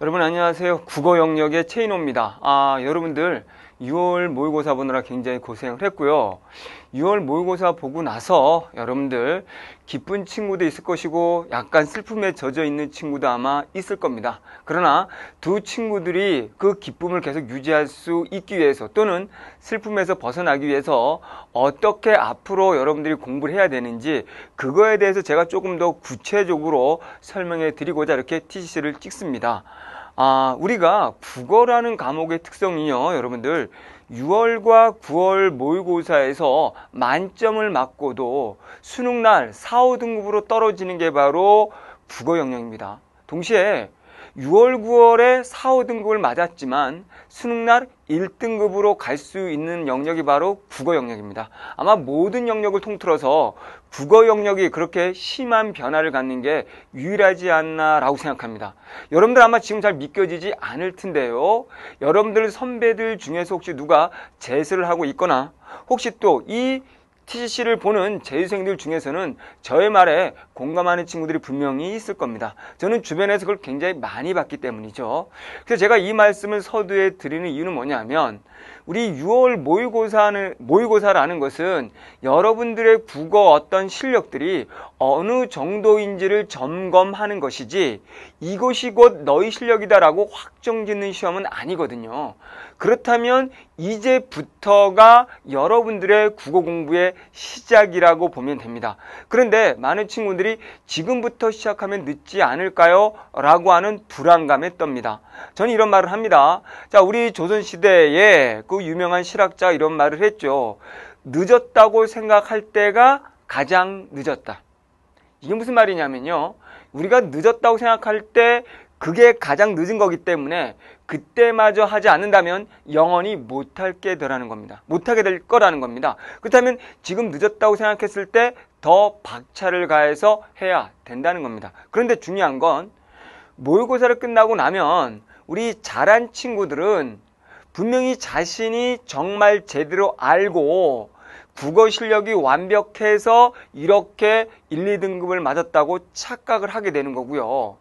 여러분 안녕하세요. 국어 영역의 체인호입니다. 아, 여러분들 6월 모의고사 보느라 굉장히 고생을 했고요. 6월 모의고사 보고 나서 여러분들 기쁜 친구도 있을 것이고 약간 슬픔에 젖어 있는 친구도 아마 있을 겁니다. 그러나 두 친구들이 그 기쁨을 계속 유지할 수 있기 위해서 또는 슬픔에서 벗어나기 위해서 어떻게 앞으로 여러분들이 공부를 해야 되는지 그거에 대해서 제가 조금 더 구체적으로 설명해 드리고자 이렇게 TCC를 찍습니다. 아, 우리가 국어라는 과목의 특성이요, 여러분들. 6월과 9월 모의고사에서 만점을 맞고도 수능날 4, 5등급으로 떨어지는 게 바로 국어 영역입니다. 동시에 6월, 9월에 4, 5등급을 맞았지만 수능날 1등급으로 갈 수 있는 영역이 바로 국어 영역입니다. 아마 모든 영역을 통틀어서 국어 영역이 그렇게 심한 변화를 갖는 게 유일하지 않나라고 생각합니다. 여러분들 아마 지금 잘 믿겨지지 않을 텐데요. 여러분들 선배들 중에서 혹시 누가 재수를 하고 있거나 혹시 또이 TCC를 보는 재수생들 중에서는 저의 말에 공감하는 친구들이 분명히 있을 겁니다. 저는 주변에서 그걸 굉장히 많이 봤기 때문이죠. 그래서 제가 이 말씀을 서두에 드리는 이유는 뭐냐면 우리 6월 모의고사는 모의고사라는 것은 여러분들의 국어 어떤 실력들이 어느 정도인지를 점검하는 것이지 이것이 곧 너희 실력이다라고 확정 짓는 시험은 아니거든요. 그렇다면 이제부터가 여러분들의 국어 공부의 시작이라고 보면 됩니다. 그런데 많은 친구들이 지금부터 시작하면 늦지 않을까요? 라고 하는 불안감에 떱니다. 저는 이런 말을 합니다. 자, 우리 조선시대에 그 유명한 실학자 이런 말을 했죠. 늦었다고 생각할 때가 가장 늦었다. 이게 무슨 말이냐면요. 우리가 늦었다고 생각할 때 그게 가장 늦은 거기 때문에 그때마저 하지 않는다면 영원히 못할 게 되라는 겁니다. 못하게 될 거라는 겁니다. 그렇다면 지금 늦었다고 생각했을 때 더 박차를 가해서 해야 된다는 겁니다. 그런데 중요한 건 모의고사를 끝나고 나면 우리 잘한 친구들은 분명히 자신이 정말 제대로 알고 국어 실력이 완벽해서 이렇게 1, 2등급을 맞았다고 착각을 하게 되는 거고요.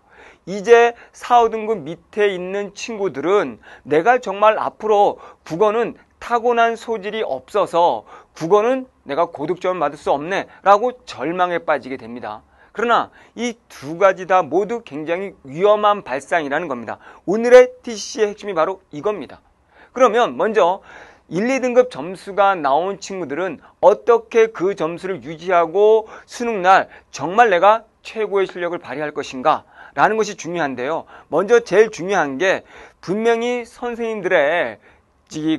이제 4, 5등급 밑에 있는 친구들은 내가 정말 앞으로 국어는 타고난 소질이 없어서 국어는 내가 고득점을 받을 수 없네 라고 절망에 빠지게 됩니다. 그러나 이 두 가지 다 모두 굉장히 위험한 발상이라는 겁니다. 오늘의 TCC의 핵심이 바로 이겁니다. 그러면 먼저 1, 2등급 점수가 나온 친구들은 어떻게 그 점수를 유지하고 수능날 정말 내가 최고의 실력을 발휘할 것인가 라는 것이 중요한데요. 먼저 제일 중요한 게 분명히 선생님들의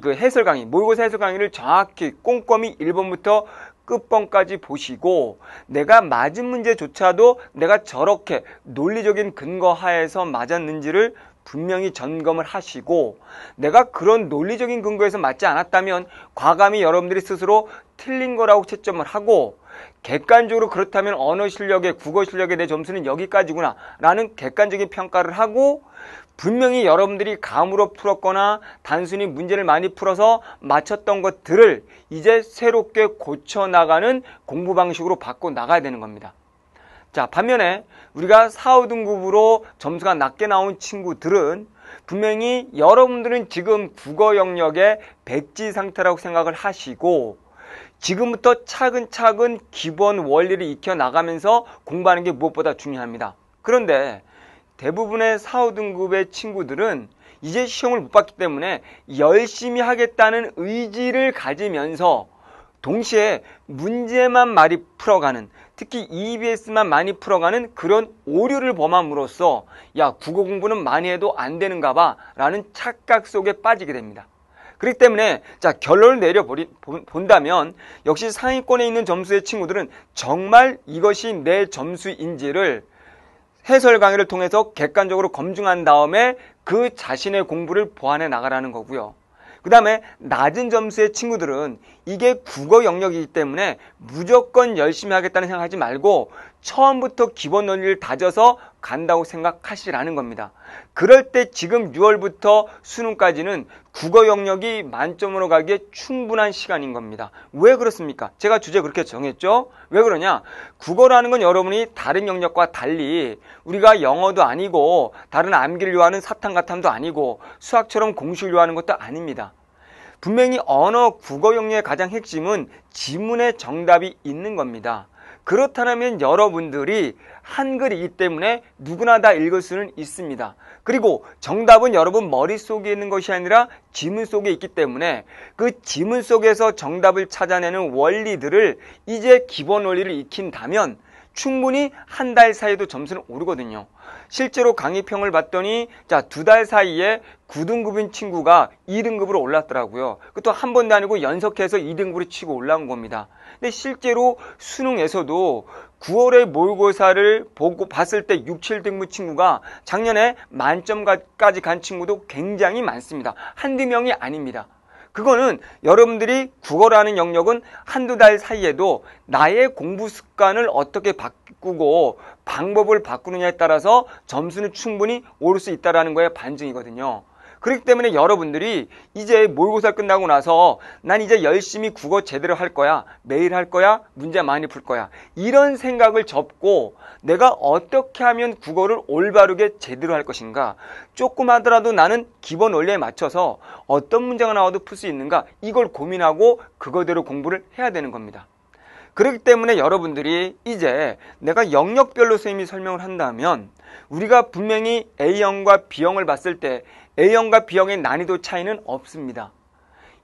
그 해설 강의, 모의고사 해설 강의를 정확히 꼼꼼히 1번부터 끝번까지 보시고 내가 맞은 문제조차도 내가 저렇게 논리적인 근거 하에서 맞았는지를 분명히 점검을 하시고 내가 그런 논리적인 근거에서 맞지 않았다면 과감히 여러분들이 스스로 틀린 거라고 채점을 하고 객관적으로 그렇다면 언어 실력에 국어 실력에내 점수는 여기까지구나 라는 객관적인 평가를 하고 분명히 여러분들이 감으로 풀었거나 단순히 문제를 많이 풀어서 맞췄던 것들을 이제 새롭게 고쳐나가는 공부 방식으로 바꿔 나가야 되는 겁니다. 자, 반면에 우리가 4, 5등급으로 점수가 낮게 나온 친구들은 분명히 여러분들은 지금 국어 영역의 백지 상태라고 생각을 하시고 지금부터 차근차근 기본 원리를 익혀 나가면서 공부하는 게 무엇보다 중요합니다. 그런데 대부분의 4, 5등급의 친구들은 이제 시험을 못 봤기 때문에 열심히 하겠다는 의지를 가지면서 동시에 문제만 말이 풀어가는 특히 EBS만 많이 풀어가는 그런 오류를 범함으로써 야 국어 공부는 많이 해도 안 되는가 봐 라는 착각 속에 빠지게 됩니다. 그렇기 때문에 자 결론을 내려본다면 역시 상위권에 있는 점수의 친구들은 정말 이것이 내 점수인지를 해설 강의를 통해서 객관적으로 검증한 다음에 그 자신의 공부를 보완해 나가라는 거고요. 그 다음에 낮은 점수의 친구들은 이게 국어 영역이기 때문에 무조건 열심히 하겠다는 생각하지 말고 처음부터 기본 논리를 다져서 간다고 생각하시라는 겁니다. 그럴 때 지금 6월부터 수능까지는 국어 영역이 만점으로 가기에 충분한 시간인 겁니다. 왜 그렇습니까? 제가 주제 그렇게 정했죠? 왜 그러냐? 국어라는 건 여러분이 다른 영역과 달리 우리가 영어도 아니고 다른 암기를 요하는 사탕가탐도 아니고 수학처럼 공식을 요하는 것도 아닙니다. 분명히 언어 국어 영역의 가장 핵심은 지문의 정답이 있는 겁니다. 그렇다면 여러분들이 한글이기 때문에 누구나 다 읽을 수는 있습니다. 그리고 정답은 여러분 머릿속에 있는 것이 아니라 지문 속에 있기 때문에 그 지문 속에서 정답을 찾아내는 원리들을 이제 기본 원리를 익힌다면 충분히 한 달 사이에도 점수는 오르거든요. 실제로 강의평을 봤더니 자, 두 달 사이에 9등급인 친구가 2등급으로 올랐더라고요. 그것도 한 번도 아니고 연속해서 2등급으로 치고 올라온 겁니다. 근데 실제로 수능에서도 9월에 모의고사를 보고 봤을 때 6, 7등급 친구가 작년에 만점까지 간 친구도 굉장히 많습니다. 한두 명이 아닙니다. 그거는 여러분들이 국어라는 영역은 한두 달 사이에도 나의 공부 습관을 어떻게 바꾸고 방법을 바꾸느냐에 따라서 점수는 충분히 오를 수 있다는 거에 반증이거든요. 그렇기 때문에 여러분들이 이제 모의고사 끝나고 나서 난 이제 열심히 국어 제대로 할 거야. 매일 할 거야. 문제 많이 풀 거야. 이런 생각을 접고 내가 어떻게 하면 국어를 올바르게 제대로 할 것인가. 조금 하더라도 나는 기본 원리에 맞춰서 어떤 문제가 나와도 풀 수 있는가. 이걸 고민하고 그거대로 공부를 해야 되는 겁니다. 그렇기 때문에 여러분들이 이제 내가 영역별로 선생님이 설명을 한다면 우리가 분명히 A형과 B형을 봤을 때 A형과 B형의 난이도 차이는 없습니다.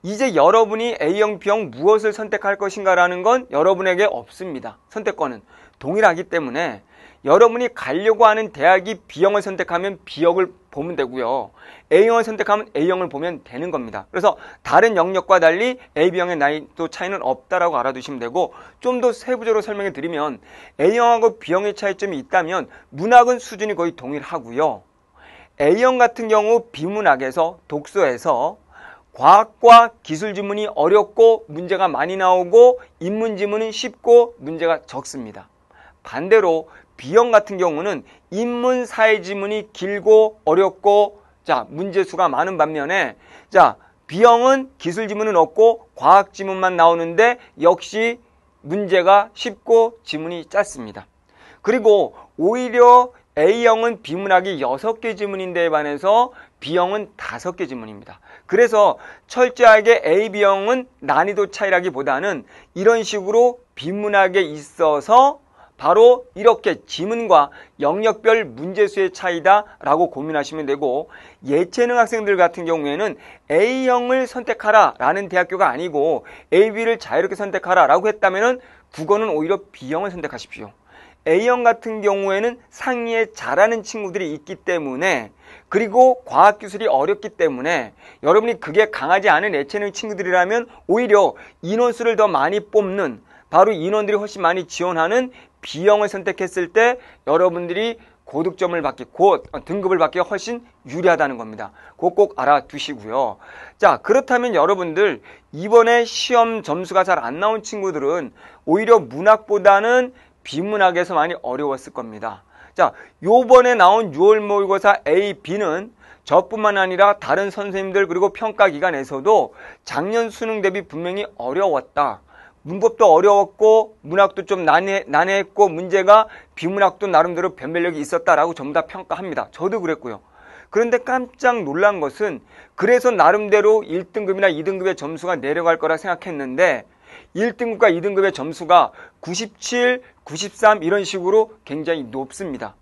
이제 여러분이 A형, B형 무엇을 선택할 것인가라는 건 여러분에게 없습니다. 선택권은 동일하기 때문에 여러분이 가려고 하는 대학이 B형을 선택하면 B형을 보면 되고요. A형을 선택하면 A형을 보면 되는 겁니다. 그래서 다른 영역과 달리 A, B형의 나이도 차이는 없다라고 알아두시면 되고 좀 더 세부적으로 설명해 드리면 A형하고 B형의 차이점이 있다면 문학은 수준이 거의 동일하고요. A형 같은 경우 비문학에서 독서에서 과학과 기술 지문이 어렵고 문제가 많이 나오고 인문 지문은 쉽고 문제가 적습니다. 반대로 B형 같은 경우는 인문 사회 지문이 길고 어렵고 자 문제 수가 많은 반면에 자 B형은 기술 지문은 없고 과학 지문만 나오는데 역시 문제가 쉽고 지문이 짧습니다. 그리고 오히려 A형은 비문학이 6개 지문인데에 반해서 B형은 5개 지문입니다. 그래서 철저하게 A, B형은 난이도 차이라기보다는 이런 식으로 비문학에 있어서 바로 이렇게 지문과 영역별 문제수의 차이다라고 고민하시면 되고 예체능 학생들 같은 경우에는 A형을 선택하라라는 대학교가 아니고 AB를 자유롭게 선택하라라고 했다면 국어는 오히려 B형을 선택하십시오. A형 같은 경우에는 상위에 잘하는 친구들이 있기 때문에 그리고 과학기술이 어렵기 때문에 여러분이 그게 강하지 않은 예체능 친구들이라면 오히려 인원수를 더 많이 뽑는 바로 인원들이 훨씬 많이 지원하는 B형을 선택했을 때 여러분들이 고득점을 받기, 곧 등급을 받기 훨씬 유리하다는 겁니다. 그거 꼭 알아두시고요. 자, 그렇다면 여러분들 이번에 시험 점수가 잘 안 나온 친구들은 오히려 문학보다는 비문학에서 많이 어려웠을 겁니다. 자, 요번에 나온 6월 모의고사 A, B는 저뿐만 아니라 다른 선생님들 그리고 평가기관에서도 작년 수능 대비 분명히 어려웠다. 문법도 어려웠고 문학도 좀 난해, 난해했고 문제가 비문학도 나름대로 변별력이 있었다라고 전부 다 평가합니다. 저도 그랬고요. 그런데 깜짝 놀란 것은 그래서 나름대로 1등급이나 2등급의 점수가 내려갈 거라 생각했는데 1등급과 2등급의 점수가 97, 93 이런 식으로 굉장히 높습니다.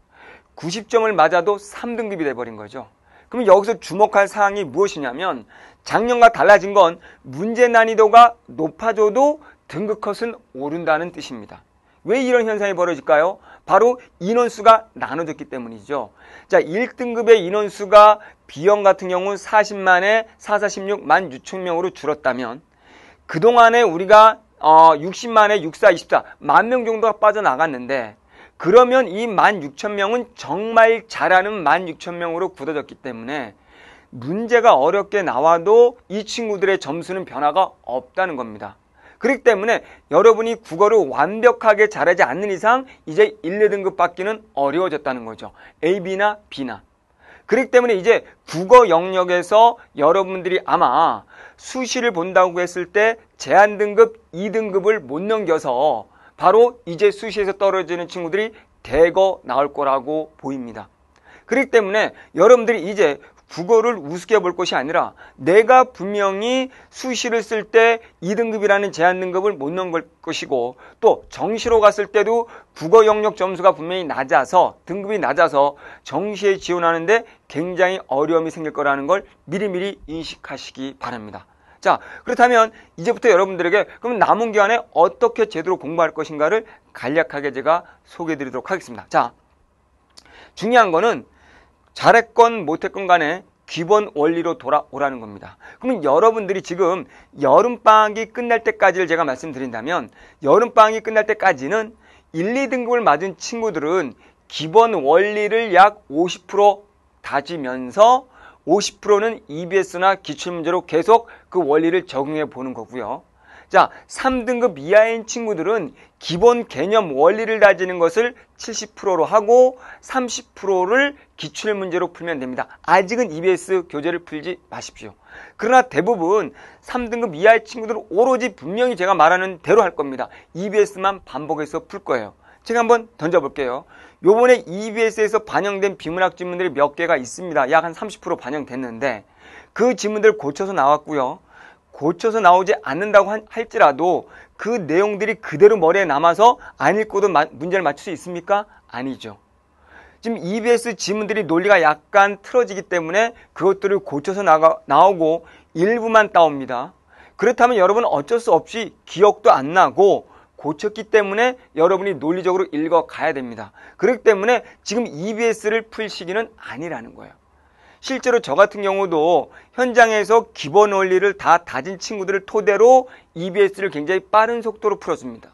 90점을 맞아도 3등급이 돼버린 거죠. 그럼 여기서 주목할 사항이 무엇이냐면 작년과 달라진 건 문제 난이도가 높아져도 등급컷은 오른다는 뜻입니다. 왜 이런 현상이 벌어질까요? 바로 인원수가 나눠졌기 때문이죠. 자, 1등급의 인원수가 비형 같은 경우는 40만에 446, 만6천명으로 줄었다면 그동안에 우리가 어, 60만에 64, 24, 만명 정도가 빠져나갔는데 그러면 이1 6천명은 정말 잘하는 1 6천명으로 굳어졌기 때문에 문제가 어렵게 나와도 이 친구들의 점수는 변화가 없다는 겁니다. 그렇기 때문에 여러분이 국어를 완벽하게 잘하지 않는 이상 이제 1, 2등급 받기는 어려워졌다는 거죠. A, B나 B나. 그렇기 때문에 이제 국어 영역에서 여러분들이 아마 수시를 본다고 했을 때 제한 등급 2등급을 못 넘겨서 바로 이제 수시에서 떨어지는 친구들이 대거 나올 거라고 보입니다. 그렇기 때문에 여러분들이 이제 국어를 우습게 볼 것이 아니라 내가 분명히 수시를 쓸 때 2등급이라는 제한 등급을 못넘은 것이고 또 정시로 갔을 때도 국어 영역 점수가 분명히 낮아서 등급이 낮아서 정시에 지원하는데 굉장히 어려움이 생길 거라는 걸 미리미리 인식하시기 바랍니다. 자, 그렇다면 이제부터 여러분들에게 그럼 남은 기간에 어떻게 제대로 공부할 것인가를 간략하게 제가 소개해 드리도록 하겠습니다. 자, 중요한 거는 잘했건 못했건 간에 기본 원리로 돌아오라는 겁니다. 그러면 여러분들이 지금 여름방학이 끝날 때까지를 제가 말씀드린다면 여름방학이 끝날 때까지는 1, 2등급을 맞은 친구들은 기본 원리를 약 50% 다지면서 50%는 EBS나 기출문제로 계속 그 원리를 적용해 보는 거고요. 자, 3등급 이하인 친구들은 기본 개념 원리를 다지는 것을 70%로 하고 30%를 기출 문제로 풀면 됩니다. 아직은 EBS 교재를 풀지 마십시오. 그러나 대부분 3등급 이하의 친구들은 오로지 분명히 제가 말하는 대로 할 겁니다. EBS만 반복해서 풀 거예요. 제가 한번 던져볼게요. 요번에 EBS에서 반영된 비문학 지문들이 몇 개가 있습니다. 약 한 30% 반영됐는데 그 지문들 고쳐서 나왔고요. 고쳐서 나오지 않는다고 할지라도 그 내용들이 그대로 머리에 남아서 안 읽고도 문제를 맞출 수 있습니까? 아니죠. 지금 EBS 지문들이 논리가 약간 틀어지기 때문에 그것들을 고쳐서 나가, 나오고 일부만 따옵니다. 그렇다면 여러분은 어쩔 수 없이 기억도 안 나고 고쳤기 때문에 여러분이 논리적으로 읽어가야 됩니다. 그렇기 때문에 지금 EBS를 풀 시기는 아니라는 거예요. 실제로 저 같은 경우도 현장에서 기본 원리를 다 다진 친구들을 토대로 EBS를 굉장히 빠른 속도로 풀었습니다.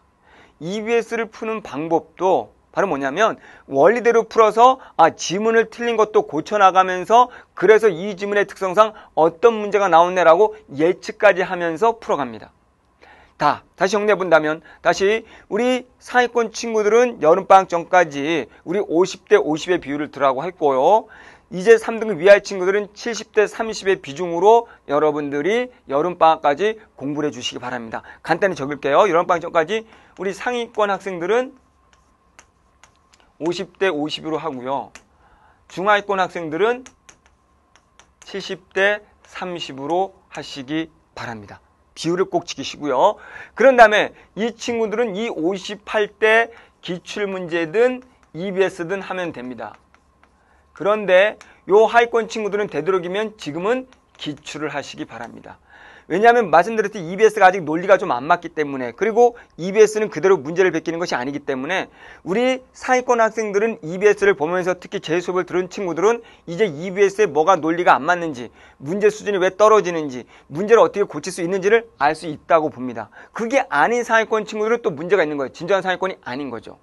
EBS를 푸는 방법도 바로 뭐냐면 원리대로 풀어서 아 지문을 틀린 것도 고쳐 나가면서 그래서 이 지문의 특성상 어떤 문제가 나오네라고 예측까지 하면서 풀어갑니다. 다 다시 정리해 본다면 다시 우리 상위권 친구들은 여름방학 전까지 우리 50대 50의 비율을 들라고 했고요. 이제 3등 급 위아의 친구들은 70대 30의 비중으로 여러분들이 여름방학까지 공부를 해주시기 바랍니다. 간단히 적을게요. 여름방학 전까지 우리 상위권 학생들은 50대 50으로 하고요. 중하위권 학생들은 70대 30으로 하시기 바랍니다. 비율을 꼭 지키시고요. 그런 다음에 이 친구들은 이 58대 기출문제든 EBS든 하면 됩니다. 그런데 요 하위권 친구들은 되도록이면 지금은 기출을 하시기 바랍니다. 왜냐하면 말씀드렸듯이 EBS가 아직 논리가 좀 안 맞기 때문에 그리고 EBS는 그대로 문제를 베끼는 것이 아니기 때문에 우리 상위권 학생들은 EBS를 보면서 특히 제 수업을 들은 친구들은 이제 EBS에 뭐가 논리가 안 맞는지 문제 수준이 왜 떨어지는지 문제를 어떻게 고칠 수 있는지를 알 수 있다고 봅니다. 그게 아닌 상위권 친구들은 또 문제가 있는 거예요. 진정한 상위권이 아닌 거죠.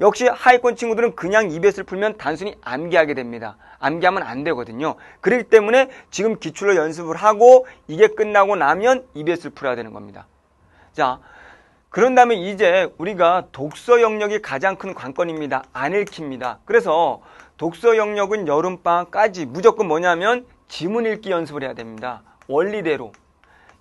역시 하위권 친구들은 그냥 EBS를 풀면 단순히 암기하게 됩니다. 암기하면 안 되거든요. 그렇기 때문에 지금 기출로 연습을 하고 이게 끝나고 나면 EBS를 풀어야 되는 겁니다. 자, 그런 다음에 이제 우리가 독서 영역이 가장 큰 관건입니다. 안 읽힙니다. 그래서 독서 영역은 여름방학까지 무조건 뭐냐면 지문 읽기 연습을 해야 됩니다. 원리대로.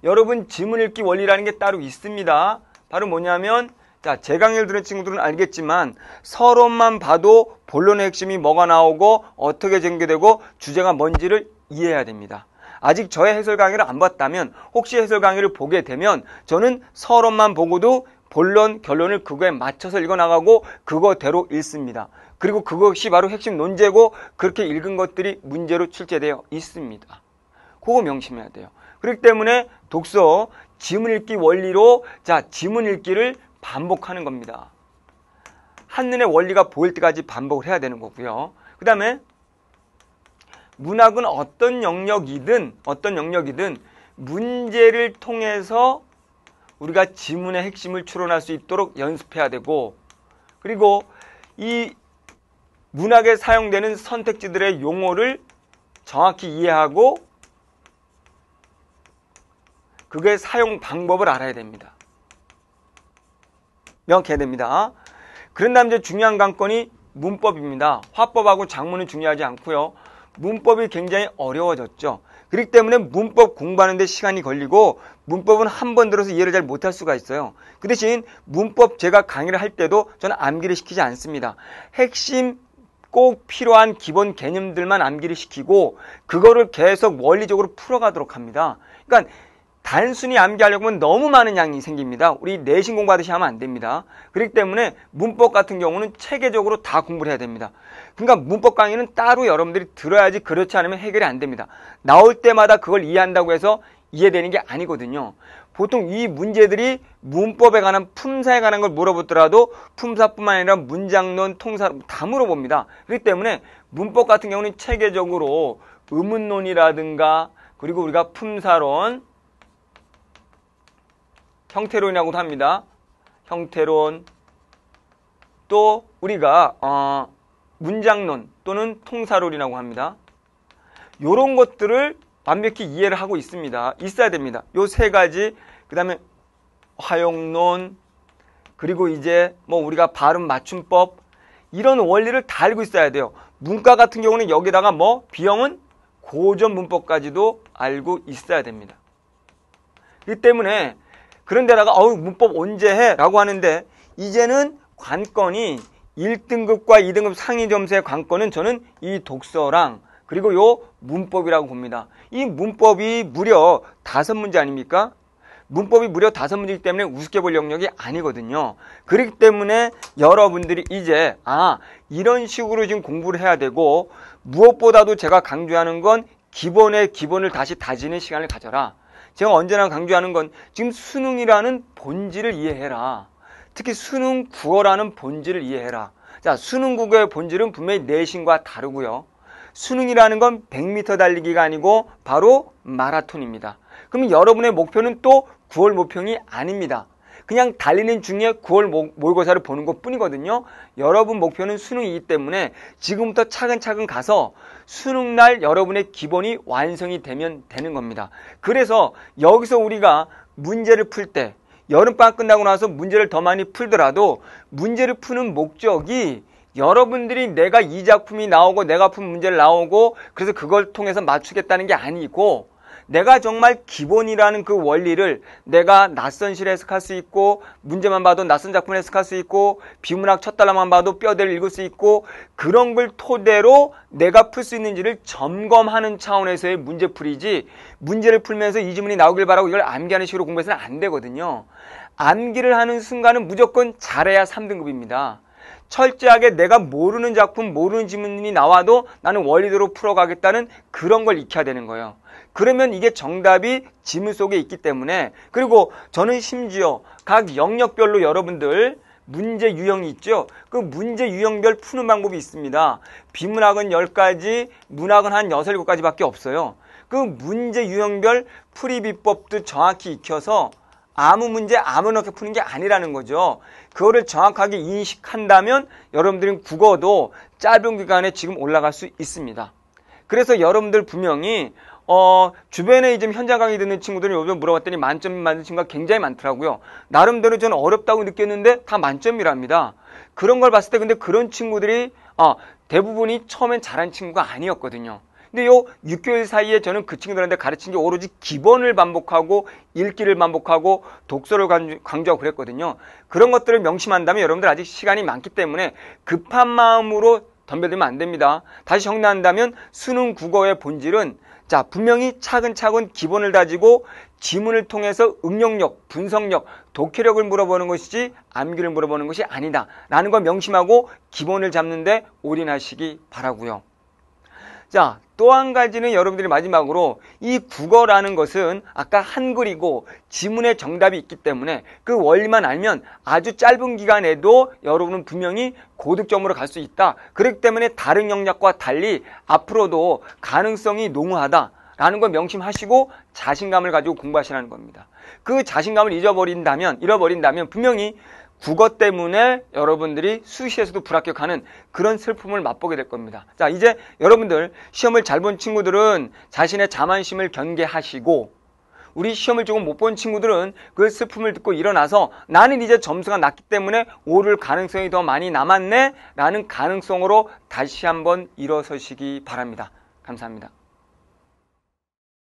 여러분 지문 읽기 원리라는 게 따로 있습니다. 바로 뭐냐면 자, 제 강의를 들은 친구들은 알겠지만 서론만 봐도 본론의 핵심이 뭐가 나오고 어떻게 전개되고 주제가 뭔지를 이해해야 됩니다. 아직 저의 해설 강의를 안 봤다면 혹시 해설 강의를 보게 되면 저는 서론만 보고도 본론, 결론을 그거에 맞춰서 읽어나가고 그거대로 읽습니다. 그리고 그것이 바로 핵심 논제고 그렇게 읽은 것들이 문제로 출제되어 있습니다. 그거 명심해야 돼요. 그렇기 때문에 독서 지문 읽기 원리로 자 지문 읽기를 반복하는 겁니다. 한눈에 원리가 보일 때까지 반복을 해야 되는 거고요. 그 다음에 문학은 어떤 영역이든 어떤 영역이든 문제를 통해서 우리가 지문의 핵심을 추론할 수 있도록 연습해야 되고 그리고 이 문학에 사용되는 선택지들의 용어를 정확히 이해하고 그게 사용 방법을 알아야 됩니다. 명확해야 됩니다. 그런 다음 이제 중요한 관건이 문법입니다. 화법하고 장문은 중요하지 않고요. 문법이 굉장히 어려워졌죠. 그렇기 때문에 문법 공부하는데 시간이 걸리고 문법은 한 번 들어서 이해를 잘 못할 수가 있어요. 그 대신 문법 제가 강의를 할 때도 저는 암기를 시키지 않습니다. 핵심 꼭 필요한 기본 개념들만 암기를 시키고 그거를 계속 원리적으로 풀어가도록 합니다. 그러니까 단순히 암기하려고 하면 너무 많은 양이 생깁니다. 우리 내신 공부하듯이 하면 안 됩니다. 그렇기 때문에 문법 같은 경우는 체계적으로 다 공부를 해야 됩니다. 그러니까 문법 강의는 따로 여러분들이 들어야지 그렇지 않으면 해결이 안 됩니다. 나올 때마다 그걸 이해한다고 해서 이해되는 게 아니거든요. 보통 이 문제들이 문법에 관한 품사에 관한 걸 물어보더라도 품사뿐만 아니라 문장론, 통사 다 물어봅니다. 그렇기 때문에 문법 같은 경우는 체계적으로 의문론이라든가 그리고 우리가 품사론, 형태론이라고도 합니다. 형태론 또 우리가 어, 문장론 또는 통사론이라고 합니다. 이런 것들을 완벽히 이해를 하고 있습니다. 있어야 됩니다. 요 세 가지 그 다음에 화용론 그리고 이제 뭐 우리가 발음 맞춤법 이런 원리를 다 알고 있어야 돼요. 문과 같은 경우는 여기다가 뭐 비형은 고전 문법까지도 알고 있어야 됩니다. 이 때문에 그런데다가 어우 문법 언제 해? 라고 하는데 이제는 관건이 1등급과 2등급 상위 점수의 관건은 저는 이 독서랑 그리고 요 문법이라고 봅니다. 이 문법이 무려 다섯 문제 아닙니까? 문법이 무려 다섯 문제이기 때문에 우습게 볼 영역이 아니거든요. 그렇기 때문에 여러분들이 이제 아 이런 식으로 지금 공부를 해야 되고 무엇보다도 제가 강조하는 건 기본의 기본을 다시 다지는 시간을 가져라. 제가 언제나 강조하는 건 지금 수능이라는 본질을 이해해라. 특히 수능 국어라는 본질을 이해해라. 자, 수능 국어의 본질은 분명히 내신과 다르고요. 수능이라는 건 100m 달리기가 아니고 바로 마라톤입니다. 그럼 여러분의 목표는 또 9월 목표이 아닙니다. 그냥 달리는 중에 9월 모의고사를 보는 것 뿐이거든요. 여러분 목표는 수능이기 때문에 지금부터 차근차근 가서 수능날 여러분의 기본이 완성이 되면 되는 겁니다. 그래서 여기서 우리가 문제를 풀 때 여름방학 끝나고 나서 문제를 더 많이 풀더라도 문제를 푸는 목적이 여러분들이 내가 이 작품이 나오고 내가 푼 문제를 나오고 그래서 그걸 통해서 맞추겠다는 게 아니고 내가 정말 기본이라는 그 원리를 내가 낯선 시를 해석할 수 있고 문제만 봐도 낯선 작품을 해석할 수 있고 비문학 첫 단락만 봐도 뼈대를 읽을 수 있고 그런 걸 토대로 내가 풀 수 있는지를 점검하는 차원에서의 문제풀이지 문제를 풀면서 이 지문이 나오길 바라고 이걸 암기하는 식으로 공부해서는 안 되거든요. 암기를 하는 순간은 무조건 잘해야 3등급입니다. 철저하게 내가 모르는 작품, 모르는 지문이 나와도 나는 원리대로 풀어가겠다는 그런 걸 익혀야 되는 거예요. 그러면 이게 정답이 지문 속에 있기 때문에 그리고 저는 심지어 각 영역별로 여러분들 문제 유형이 있죠. 그 문제 유형별 푸는 방법이 있습니다. 비문학은 10가지, 문학은 한 6, 7가지밖에 없어요. 그 문제 유형별 풀이비법도 정확히 익혀서 아무 문제 아무넣게 푸는 게 아니라는 거죠. 그거를 정확하게 인식한다면 여러분들은 국어도 짧은 기간에 지금 올라갈 수 있습니다. 그래서 여러분들 분명히 어, 주변에 지금 현장 강의 듣는 친구들이 요즘 물어봤더니 만점 맞은 친구가 굉장히 많더라고요. 나름대로 저는 어렵다고 느꼈는데 다 만점이랍니다. 그런 걸 봤을 때 근데 그런 친구들이 어, 대부분이 처음엔 잘한 친구가 아니었거든요. 근데 요 6개월 사이에 저는 그 친구들한테 가르친 게 오로지 기본을 반복하고 읽기를 반복하고 독서를 강조하고 그랬거든요. 그런 것들을 명심한다면 여러분들 아직 시간이 많기 때문에 급한 마음으로 덤벼들면 안 됩니다. 다시 정리한다면 수능 국어의 본질은 자, 분명히 차근차근 기본을 다지고 지문을 통해서 응용력, 분석력, 독해력을 물어보는 것이지 암기를 물어보는 것이 아니다. 라는 걸 명심하고 기본을 잡는데 올인하시기 바라고요. 자, 또 한 가지는 여러분들이 마지막으로 이 국어라는 것은 아까 한글이고 지문의 정답이 있기 때문에 그 원리만 알면 아주 짧은 기간에도 여러분은 분명히 고득점으로 갈 수 있다. 그렇기 때문에 다른 영역과 달리 앞으로도 가능성이 농후하다. 라는 걸 명심하시고 자신감을 가지고 공부하시라는 겁니다. 그 자신감을 잊어버린다면, 잃어버린다면 분명히 국어 때문에 여러분들이 수시에서도 불합격하는 그런 슬픔을 맛보게 될 겁니다. 자, 이제 여러분들 시험을 잘 본 친구들은 자신의 자만심을 경계하시고 우리 시험을 조금 못 본 친구들은 그 슬픔을 듣고 일어나서 나는 이제 점수가 낮기 때문에 오를 가능성이 더 많이 남았네 라는 가능성으로 다시 한번 일어서시기 바랍니다. 감사합니다.